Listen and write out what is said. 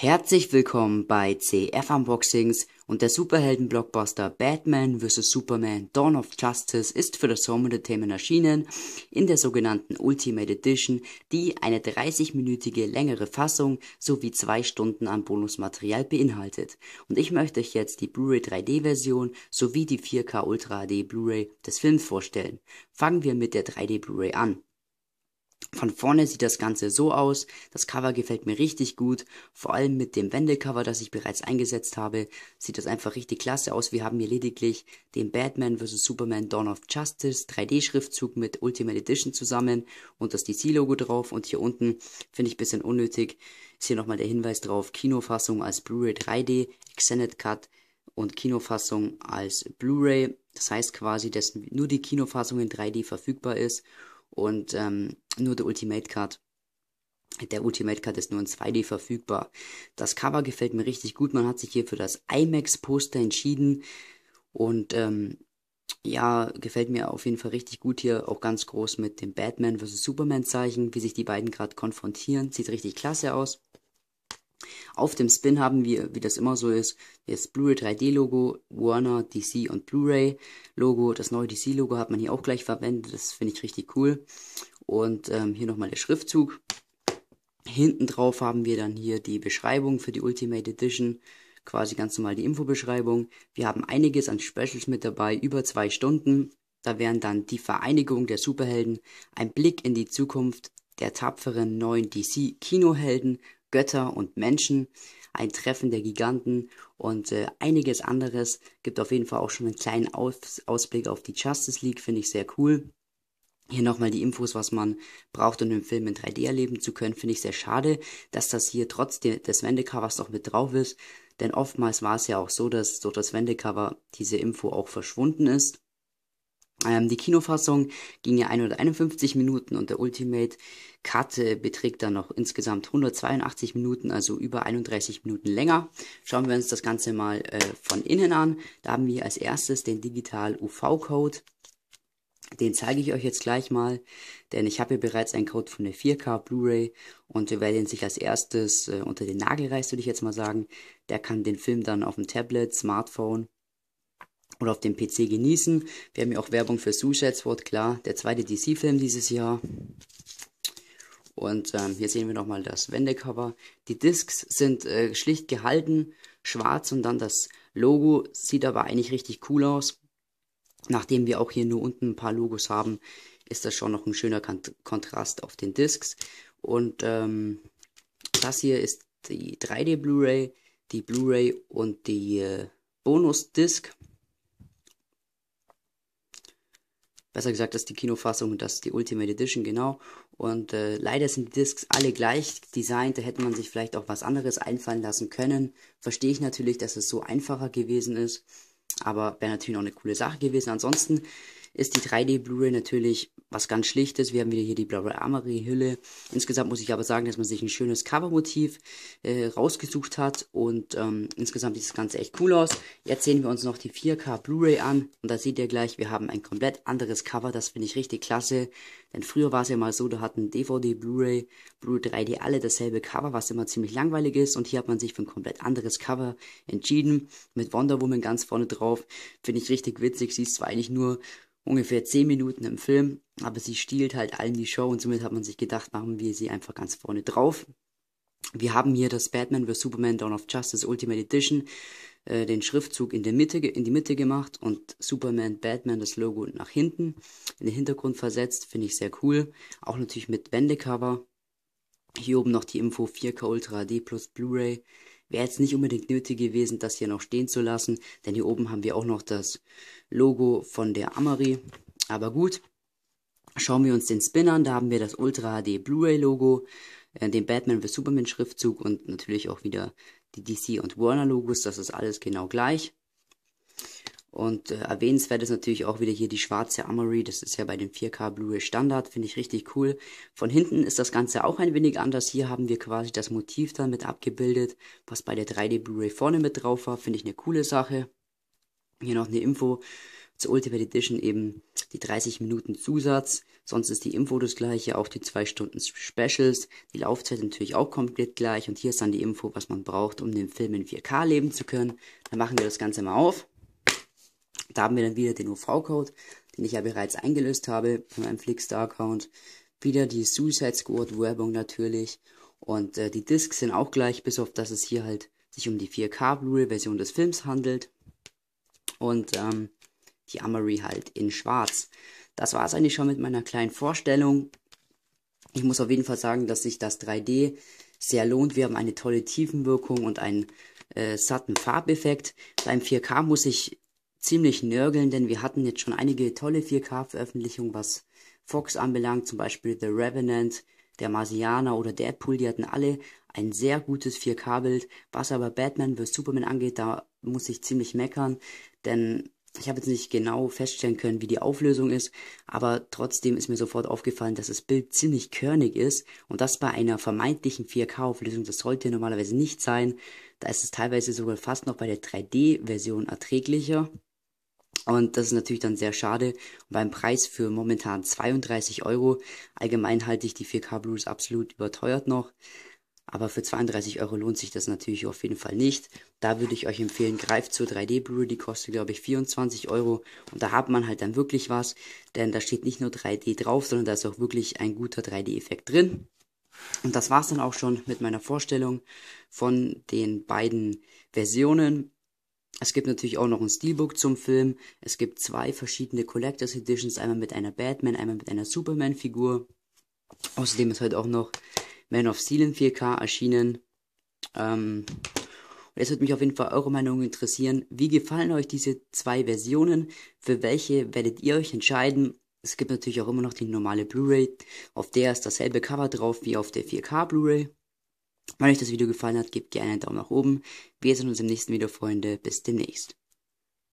Herzlich willkommen bei CF Unboxings und der Superhelden-Blockbuster Batman vs. Superman Dawn of Justice ist für das Home Entertainment erschienen in der sogenannten Ultimate Edition, die eine 30-minütige längere Fassung sowie zwei Stunden an Bonusmaterial beinhaltet. Und ich möchte euch jetzt die Blu-ray 3D-Version sowie die 4K Ultra HD Blu-ray des Films vorstellen. Fangen wir mit der 3D Blu-ray an. Von vorne sieht das Ganze so aus. Das Cover gefällt mir richtig gut. Vor allem mit dem Wendecover, das ich bereits eingesetzt habe, sieht das einfach richtig klasse aus. Wir haben hier lediglich den Batman vs. Superman Dawn of Justice 3D-Schriftzug mit Ultimate Edition zusammen und das DC-Logo drauf. Und hier unten finde ich ein bisschen unnötig. Ist hier nochmal der Hinweis drauf. Kinofassung als Blu-ray 3D, Extended Cut und Kinofassung als Blu-ray. Das heißt quasi, dass nur die Kinofassung in 3D verfügbar ist und ähm, nur der Ultimate Card. Der Ultimate Card ist nur in 2D verfügbar. Das Cover gefällt mir richtig gut. Man hat sich hier für das IMAX-Poster entschieden. Und ähm, ja, gefällt mir auf jeden Fall richtig gut hier. Auch ganz groß mit dem Batman vs. Superman-Zeichen, wie sich die beiden gerade konfrontieren. Sieht richtig klasse aus. Auf dem Spin haben wir, wie das immer so ist, das Blu-ray 3D-Logo, Warner, DC und Blu-ray-Logo. Das neue DC-Logo hat man hier auch gleich verwendet. Das finde ich richtig cool. Und ähm, hier nochmal der Schriftzug. Hinten drauf haben wir dann hier die Beschreibung für die Ultimate Edition quasi ganz normal die Infobeschreibung. Wir haben einiges an Specials mit dabei, über zwei Stunden. Da wären dann die Vereinigung der Superhelden, ein Blick in die Zukunft der tapferen neuen DC-Kinohelden, Götter und Menschen, ein Treffen der Giganten und äh, einiges anderes. Gibt auf jeden Fall auch schon einen kleinen Aus Ausblick auf die Justice League, finde ich sehr cool. Hier nochmal die Infos, was man braucht, um den Film in 3D erleben zu können. Finde ich sehr schade, dass das hier trotz des Wendecovers noch mit drauf ist. Denn oftmals war es ja auch so, dass durch das Wendecover diese Info auch verschwunden ist. Ähm, die Kinofassung ging ja 151 Minuten und der Ultimate Cut beträgt dann noch insgesamt 182 Minuten, also über 31 Minuten länger. Schauen wir uns das Ganze mal äh, von innen an. Da haben wir als erstes den Digital UV-Code. Den zeige ich euch jetzt gleich mal, denn ich habe hier bereits einen Code von der 4K Blu-ray und wer den sich als erstes äh, unter den Nagel reißt, würde ich jetzt mal sagen. Der kann den Film dann auf dem Tablet, Smartphone oder auf dem PC genießen. Wir haben ja auch Werbung für Suicide wird klar, der zweite DC-Film dieses Jahr. Und ähm, hier sehen wir nochmal das Wendecover. Die Discs sind äh, schlicht gehalten, schwarz und dann das Logo. Sieht aber eigentlich richtig cool aus. Nachdem wir auch hier nur unten ein paar Logos haben, ist das schon noch ein schöner Kont Kontrast auf den Discs. Und ähm, das hier ist die 3D Blu-ray, die Blu-ray und die äh, Bonus-Disc. Besser gesagt, das ist die Kinofassung und das ist die Ultimate Edition, genau. Und äh, leider sind die Discs alle gleich designt, da hätte man sich vielleicht auch was anderes einfallen lassen können. Verstehe ich natürlich, dass es so einfacher gewesen ist, aber wäre natürlich noch eine coole Sache gewesen. Ansonsten, ist die 3D Blu-ray natürlich was ganz Schlichtes. Wir haben wieder hier die blaue Armory-Hülle. Insgesamt muss ich aber sagen, dass man sich ein schönes Covermotiv äh, rausgesucht hat und ähm, insgesamt sieht das Ganze echt cool aus. Jetzt sehen wir uns noch die 4K Blu-ray an und da seht ihr gleich, wir haben ein komplett anderes Cover. Das finde ich richtig klasse, denn früher war es ja mal so, da hatten DVD, Blu-ray, Blu-ray 3D alle dasselbe Cover, was immer ziemlich langweilig ist und hier hat man sich für ein komplett anderes Cover entschieden mit Wonder Woman ganz vorne drauf. Finde ich richtig witzig, sie ist zwar eigentlich nur ungefähr 10 Minuten im Film, aber sie stiehlt halt allen die Show und somit hat man sich gedacht, machen wir sie einfach ganz vorne drauf. Wir haben hier das Batman vs. Superman Dawn of Justice Ultimate Edition, äh, den Schriftzug in, der Mitte, in die Mitte gemacht und Superman, Batman, das Logo nach hinten, in den Hintergrund versetzt, finde ich sehr cool. Auch natürlich mit Wendecover. Hier oben noch die Info 4K Ultra HD plus Blu-ray Wäre jetzt nicht unbedingt nötig gewesen, das hier noch stehen zu lassen, denn hier oben haben wir auch noch das Logo von der Amari. Aber gut, schauen wir uns den Spin an. Da haben wir das Ultra HD Blu-ray Logo, äh, den Batman vs Superman Schriftzug und natürlich auch wieder die DC und Warner Logos. Das ist alles genau gleich. Und äh, erwähnenswert ist natürlich auch wieder hier die schwarze Amory. Das ist ja bei dem 4K Blu-ray Standard, finde ich richtig cool. Von hinten ist das Ganze auch ein wenig anders. Hier haben wir quasi das Motiv dann mit abgebildet, was bei der 3D Blu-ray vorne mit drauf war. Finde ich eine coole Sache. Hier noch eine Info zur Ultimate Edition eben die 30 Minuten Zusatz. Sonst ist die Info das gleiche, auch die 2 Stunden Specials. Die Laufzeit natürlich auch komplett gleich. Und hier ist dann die Info, was man braucht, um den Film in 4K leben zu können. Dann machen wir das Ganze mal auf. Da haben wir dann wieder den UV-Code, den ich ja bereits eingelöst habe bei meinem Flickstar-Account. Wieder die Suicide Squad-Werbung natürlich. Und äh, die Discs sind auch gleich, bis auf dass es hier halt sich um die 4K Blu-ray-Version des Films handelt. Und ähm, die Amory halt in schwarz. Das war es eigentlich schon mit meiner kleinen Vorstellung. Ich muss auf jeden Fall sagen, dass sich das 3D sehr lohnt. Wir haben eine tolle Tiefenwirkung und einen äh, satten Farbeffekt. Beim 4K muss ich ziemlich nörgeln, denn wir hatten jetzt schon einige tolle 4K-Veröffentlichungen, was Fox anbelangt, zum Beispiel The Revenant, der Marsianer oder Deadpool, die hatten alle ein sehr gutes 4K-Bild. Was aber Batman vs. Superman angeht, da muss ich ziemlich meckern, denn ich habe jetzt nicht genau feststellen können, wie die Auflösung ist, aber trotzdem ist mir sofort aufgefallen, dass das Bild ziemlich körnig ist und das bei einer vermeintlichen 4K-Auflösung, das sollte normalerweise nicht sein. Da ist es teilweise sogar fast noch bei der 3D-Version erträglicher. Und das ist natürlich dann sehr schade. beim Preis für momentan 32 Euro, allgemein halte ich die 4K Blues absolut überteuert noch. Aber für 32 Euro lohnt sich das natürlich auf jeden Fall nicht. Da würde ich euch empfehlen, greift zur 3D blu die kostet glaube ich 24 Euro. Und da hat man halt dann wirklich was, denn da steht nicht nur 3D drauf, sondern da ist auch wirklich ein guter 3D-Effekt drin. Und das war's dann auch schon mit meiner Vorstellung von den beiden Versionen. Es gibt natürlich auch noch ein Steelbook zum Film. Es gibt zwei verschiedene Collectors Editions, einmal mit einer Batman, einmal mit einer Superman-Figur. Außerdem ist heute auch noch Man of Steel in 4K erschienen. Ähm, und es würde mich auf jeden Fall eure Meinung interessieren. Wie gefallen euch diese zwei Versionen? Für welche werdet ihr euch entscheiden? Es gibt natürlich auch immer noch die normale Blu-ray. Auf der ist dasselbe Cover drauf wie auf der 4K Blu-ray. Wenn euch das Video gefallen hat, gebt gerne einen Daumen nach oben. Wir sehen uns im nächsten Video, Freunde. Bis demnächst.